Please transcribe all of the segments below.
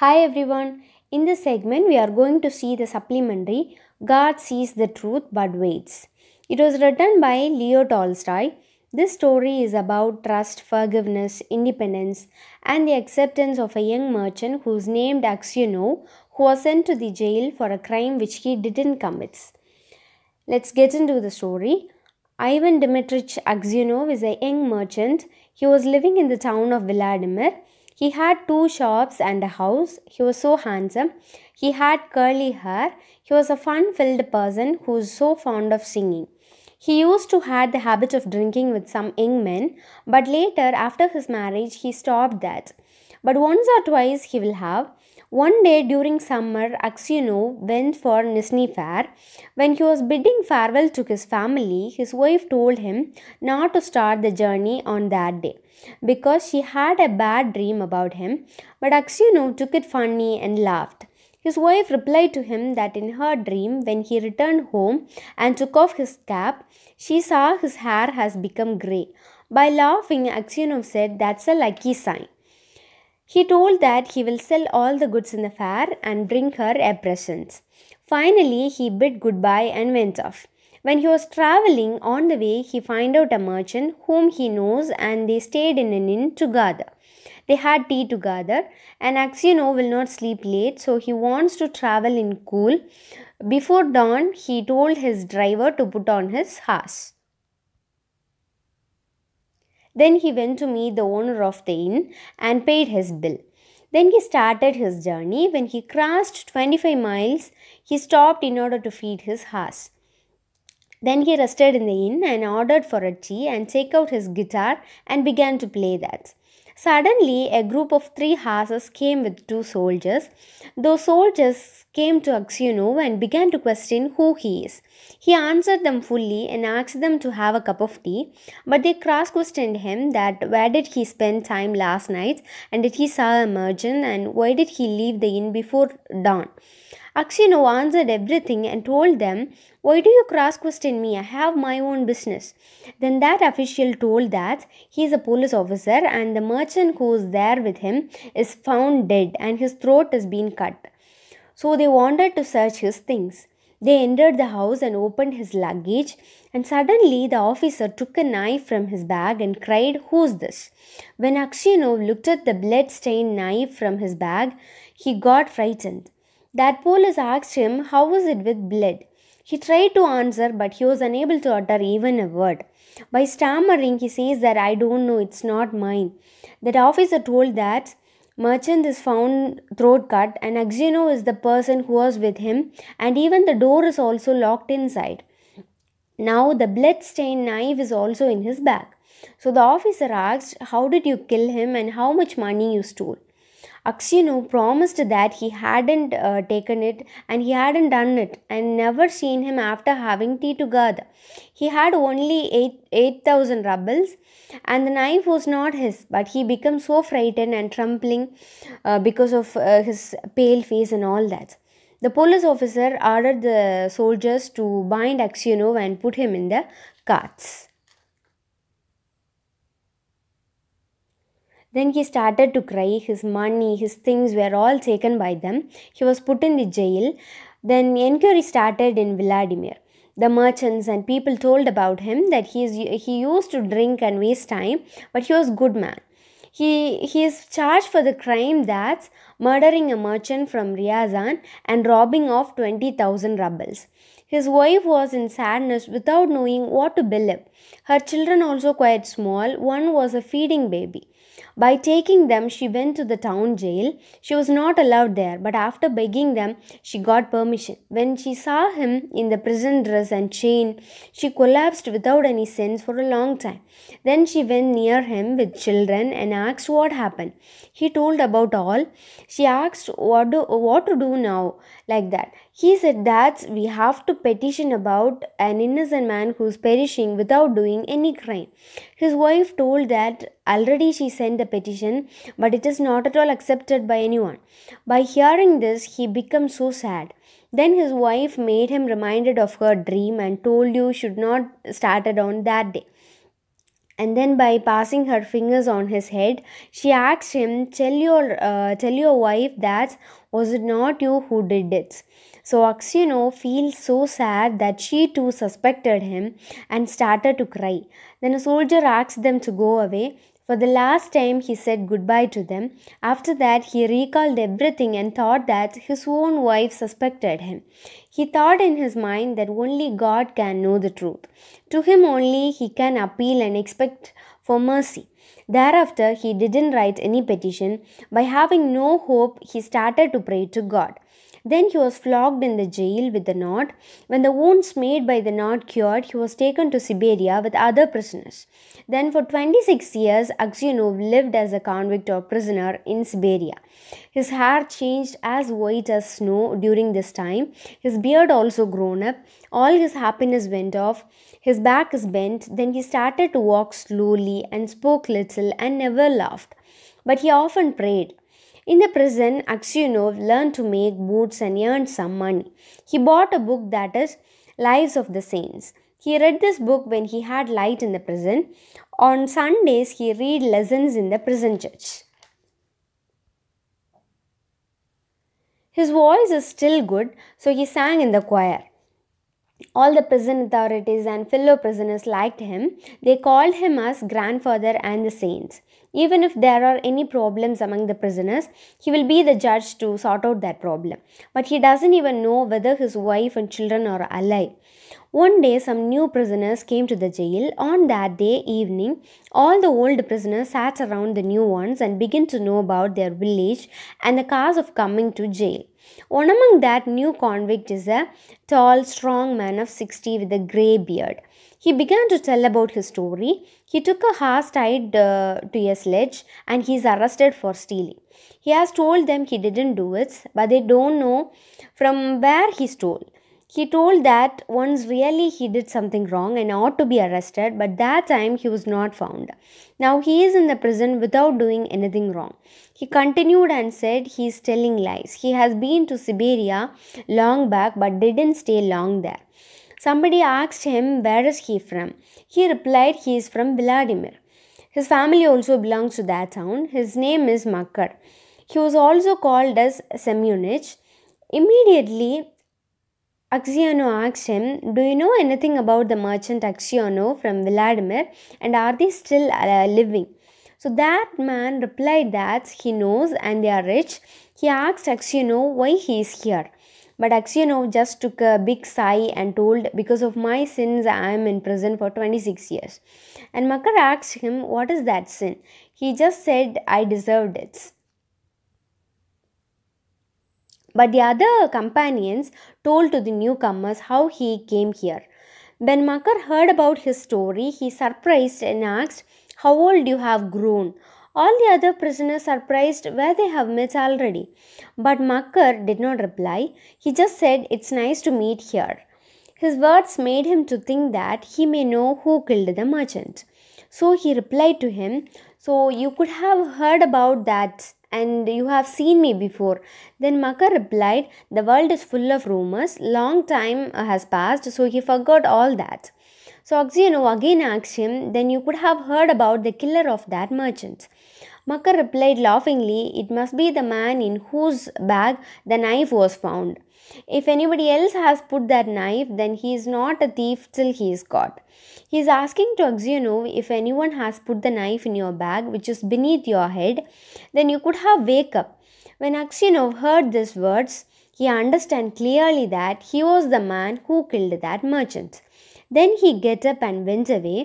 Hi everyone, in this segment we are going to see the supplementary God Sees the Truth But Waits. It was written by Leo Tolstoy. This story is about trust, forgiveness, independence and the acceptance of a young merchant who is named Axiono who was sent to the jail for a crime which he didn't commit. Let's get into the story. Ivan Dmitrich Axionov is a young merchant. He was living in the town of Vladimir he had two shops and a house. He was so handsome. He had curly hair. He was a fun-filled person who was so fond of singing. He used to had the habit of drinking with some young men, but later after his marriage he stopped that. But once or twice he will have. One day during summer, Aksionov went for Nisni fair. When he was bidding farewell to his family, his wife told him not to start the journey on that day because she had a bad dream about him, but Akshinu took it funny and laughed. His wife replied to him that in her dream, when he returned home and took off his cap, she saw his hair has become grey. By laughing, Aksionov said that's a lucky sign. He told that he will sell all the goods in the fair and bring her a present. Finally, he bid goodbye and went off. When he was traveling on the way, he found out a merchant whom he knows and they stayed in an inn together. They had tea together and Axino will not sleep late so he wants to travel in cool. Before dawn, he told his driver to put on his horse. Then he went to meet the owner of the inn and paid his bill. Then he started his journey. When he crossed 25 miles, he stopped in order to feed his horse. Then he rested in the inn and ordered for a tea and took out his guitar and began to play that. Suddenly, a group of three horses came with two soldiers. Those soldiers came to Aksionov and began to question who he is. He answered them fully and asked them to have a cup of tea, but they cross questioned him that where did he spend time last night and did he saw a merchant and why did he leave the inn before dawn. Akshino answered everything and told them, Why do you cross question me? I have my own business. Then that official told that he is a police officer and the merchant who is there with him is found dead and his throat has been cut. So they wanted to search his things. They entered the house and opened his luggage, and suddenly the officer took a knife from his bag and cried, Who's this? When Akshinov looked at the blood stained knife from his bag, he got frightened. That police asked him how was it with blood. He tried to answer, but he was unable to utter even a word. By stammering, he says that I don't know, it's not mine. That officer told that merchant is found throat cut and Axino is the person who was with him, and even the door is also locked inside. Now, the blood-stained knife is also in his bag. So the officer asked, How did you kill him and how much money you stole? Akshinu promised that he hadn't uh, taken it and he hadn't done it and never seen him after having tea together. He had only 8,000 8, roubles and the knife was not his, but he became so frightened and trembling uh, because of uh, his pale face and all that. The police officer ordered the soldiers to bind Aksionov and put him in the carts. Then he started to cry. His money, his things were all taken by them. He was put in the jail. Then inquiry started in Vladimir. The merchants and people told about him that he, is, he used to drink and waste time, but he was a good man. He, he is charged for the crime that's murdering a merchant from Ryazan and robbing off 20,000 rubles. His wife was in sadness without knowing what to believe. Her children also quite small. One was a feeding baby. By taking them, she went to the town jail. She was not allowed there, but after begging them, she got permission. When she saw him in the prison dress and chain, she collapsed without any sense for a long time. Then she went near him with children and asked what happened. He told about all. She asked what, do, what to do now, like that. He said that we have to petition about an innocent man who's perishing without doing any crime. His wife told that already she sent the petition, but it is not at all accepted by anyone. By hearing this, he becomes so sad. Then his wife made him reminded of her dream and told you should not started on that day and then by passing her fingers on his head she asked him tell your uh, tell your wife that was it not you who did it. So Aksuno feels so sad that she too suspected him and started to cry. Then a soldier asked them to go away. For the last time, he said goodbye to them. After that, he recalled everything and thought that his own wife suspected him. He thought in his mind that only God can know the truth. To him only he can appeal and expect for mercy. Thereafter, he didn't write any petition. By having no hope, he started to pray to God. Then he was flogged in the jail with the knot. When the wounds made by the knot cured, he was taken to Siberia with other prisoners. Then, for 26 years, Aksionov lived as a convict or prisoner in Siberia. His hair changed as white as snow during this time, his beard also grown up. All his happiness went off. His back is bent. Then he started to walk slowly and spoke little and never laughed. But he often prayed. In the prison, Aksyunov learned to make boots and earned some money. He bought a book that is Lives of the Saints. He read this book when he had light in the prison. On Sundays, he read lessons in the prison church. His voice is still good, so he sang in the choir all the prison authorities and fellow prisoners liked him. They called him as grandfather and the saints. Even if there are any problems among the prisoners, he will be the judge to sort out that problem. But he doesn't even know whether his wife and children are alive. One day, some new prisoners came to the jail. On that day evening, all the old prisoners sat around the new ones and began to know about their village and the cause of coming to jail. One among that new convict is a tall, strong man of 60 with a grey beard. He began to tell about his story. He took a horse tied uh, to a sledge and he is arrested for stealing. He has told them he didn't do it, but they don't know from where he stole. He told that once really he did something wrong and ought to be arrested, but that time he was not found. Now he is in the prison without doing anything wrong. He continued and said he is telling lies. He has been to Siberia long back but didn't stay long there. Somebody asked him where is he from. He replied he is from Vladimir. His family also belongs to that town. His name is Makar. He was also called as Semyonich. Immediately, Axiono asks him, Do you know anything about the merchant Axiono from Vladimir and are they still uh, living? So that man replied that he knows and they are rich. He asked Axiono why he is here. But Axiono just took a big sigh and told, Because of my sins, I am in prison for 26 years. And Makar asked him, What is that sin? He just said, I deserved it. But the other companions told to the newcomers how he came here. When Makar heard about his story, he surprised and asked, How old you have grown? All the other prisoners surprised where they have met already. But Makar did not reply. He just said, It's nice to meet here. His words made him to think that he may know who killed the merchant. So he replied to him, So you could have heard about that and you have seen me before. Then Makar replied, The world is full of rumors. Long time uh, has passed, so he forgot all that. So Oxyeno again asked him, Then you could have heard about the killer of that merchant. Makar replied laughingly, It must be the man in whose bag the knife was found. If anybody else has put that knife, then he is not a thief till he is caught. He is asking to know, if anyone has put the knife in your bag, which is beneath your head, then you could have wake up. When Axiono heard these words, he understand clearly that he was the man who killed that merchant. Then he get up and went away,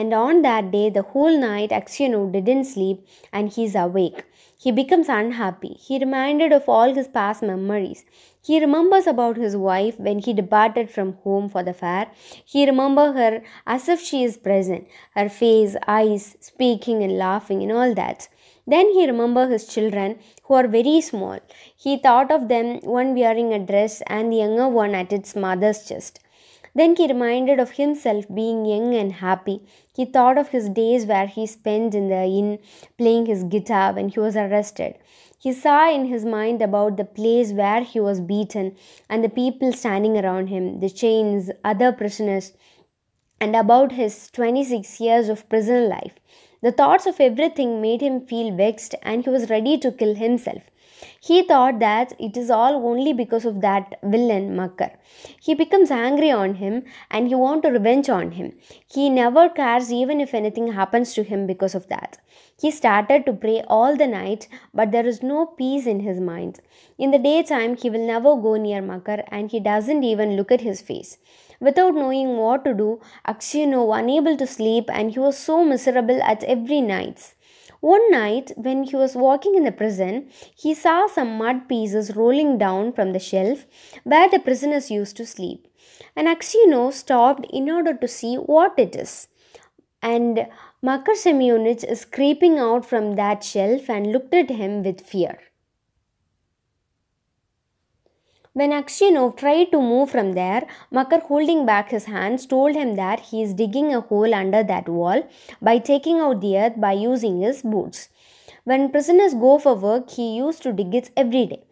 and on that day the whole night Axiono didn't sleep and he's awake. He becomes unhappy. He reminded of all his past memories. He remembers about his wife when he departed from home for the fair. He remember her as if she is present, her face, eyes, speaking and laughing and all that. Then he remembered his children who are very small. He thought of them, one wearing a dress and the younger one at its mother's chest. Then he reminded of himself being young and happy. He thought of his days where he spent in the inn playing his guitar when he was arrested. He saw in his mind about the place where he was beaten and the people standing around him, the chains, other prisoners, and about his 26 years of prison life. The thoughts of everything made him feel vexed and he was ready to kill himself. He thought that it is all only because of that villain Makar. He becomes angry on him and he wants revenge on him. He never cares even if anything happens to him because of that. He started to pray all the night, but there is no peace in his mind. In the daytime, he will never go near Makar and he doesn't even look at his face. Without knowing what to do, Akshino unable to sleep and he was so miserable at every night. One night, when he was walking in the prison, he saw some mud pieces rolling down from the shelf where the prisoners used to sleep. And Akshino stopped in order to see what it is. And Makar Semyonich is creeping out from that shelf and looked at him with fear. When Akshinov tried to move from there, Makar, holding back his hands, told him that he is digging a hole under that wall by taking out the earth by using his boots. When prisoners go for work, he used to dig it every day.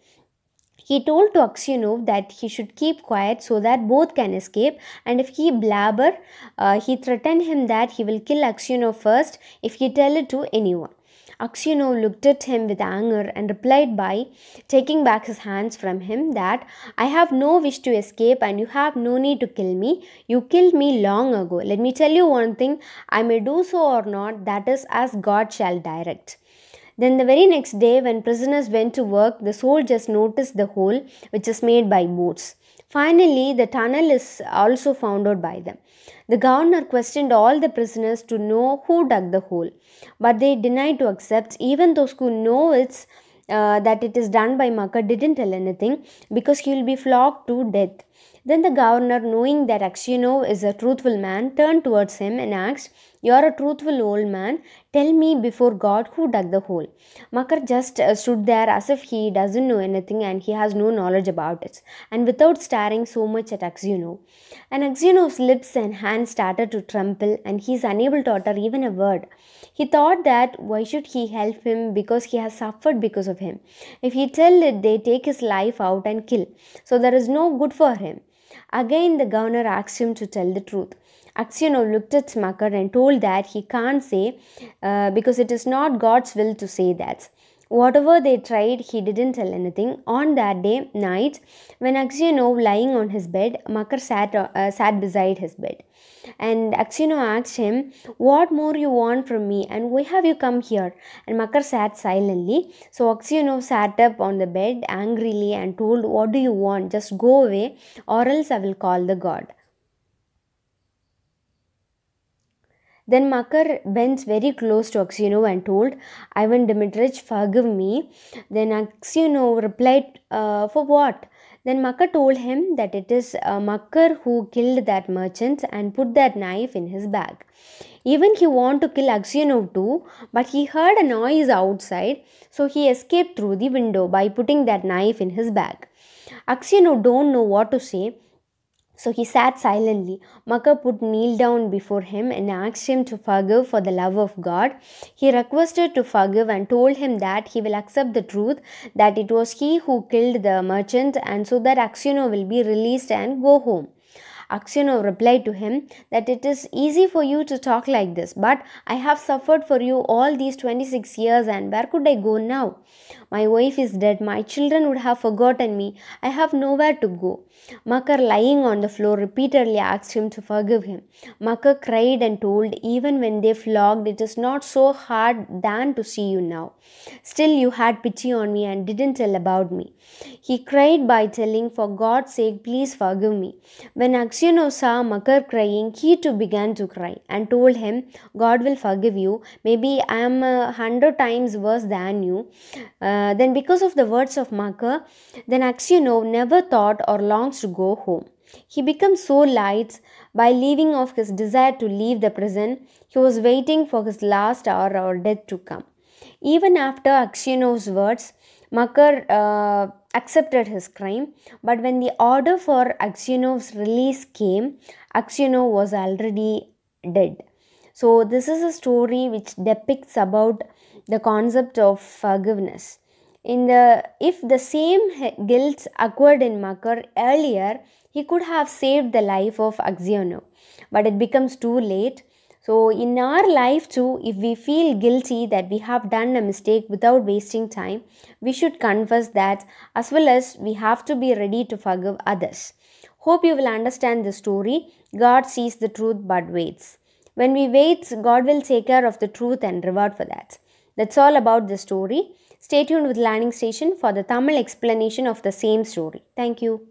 He told to Aksyunov that he should keep quiet so that both can escape and if he blabber, uh, he threatened him that he will kill Akshinov first if he tell it to anyone. Akshino looked at him with anger and replied by taking back his hands from him that I have no wish to escape and you have no need to kill me. You killed me long ago. Let me tell you one thing I may do so or not, that is as God shall direct. Then the very next day, when prisoners went to work, the soldiers noticed the hole which is made by boats. Finally, the tunnel is also found out by them. The governor questioned all the prisoners to know who dug the hole, but they denied to accept, even those who know it's uh, that it is done by Maka didn't tell anything because he will be flogged to death. Then the governor, knowing that Akshino is a truthful man, turned towards him and asked, You are a truthful old man Tell me before God who dug the hole. Makar just uh, stood there as if he doesn't know anything and he has no knowledge about it, and without staring so much at Axuno. And Axuno's lips and hands started to tremble, and he is unable to utter even a word. He thought that why should he help him because he has suffered because of him. If he tell it, they take his life out and kill. So there is no good for him. Again, the governor asked him to tell the truth. Aksiono looked at Makar and told that he can't say uh, because it is not God's will to say that. Whatever they tried, he didn't tell anything. On that day night, when Aksionov lying on his bed, Makar sat, uh, sat beside his bed. And Aksionov asked him, What more you want from me and why have you come here? And Makar sat silently. So Aksionov sat up on the bed angrily and told, What do you want? Just go away or else I will call the god. Then Makar bends very close to Aksionov and told, Ivan Dmitrich, forgive me. Then Aksionov replied, uh, For what? Then Makar told him that it is uh, Makar who killed that merchant and put that knife in his bag. Even he wanted to kill Aksionov too, but he heard a noise outside, so he escaped through the window by putting that knife in his bag. Aksionov don't know what to say, so he sat silently. put kneel down before him and asked him to forgive for the love of God. He requested to forgive and told him that he will accept the truth that it was he who killed the merchant and so that Akshino will be released and go home. Akshino replied to him that it is easy for you to talk like this, but I have suffered for you all these 26 years, and where could I go now? My wife is dead, my children would have forgotten me, I have nowhere to go. Makar, lying on the floor, repeatedly asked him to forgive him. Makar cried and told, Even when they flogged, it is not so hard than to see you now. Still, you had pity on me and didn't tell about me. He cried by telling, For God's sake, please forgive me. When Aksiono saw Makar crying, he too began to cry and told him, God will forgive you. Maybe I am a hundred times worse than you. Uh, then, because of the words of Makar, then Aksiono never thought or longed wants to go home. He becomes so light by leaving off his desire to leave the prison. He was waiting for his last hour or death to come. Even after Akshino's words, Makar uh, accepted his crime, but when the order for Aksionov's release came, Aksionov was already dead. So this is a story which depicts about the concept of forgiveness in the if the same guilts occurred in Makar earlier, he could have saved the life of Axiono, but it becomes too late. So in our life too, if we feel guilty that we have done a mistake without wasting time, we should confess that as well as we have to be ready to forgive others. Hope you will understand the story. God sees the truth but waits. When we wait, God will take care of the truth and reward for that. That's all about the story. Stay tuned with Learning Station for the Tamil explanation of the same story. Thank you.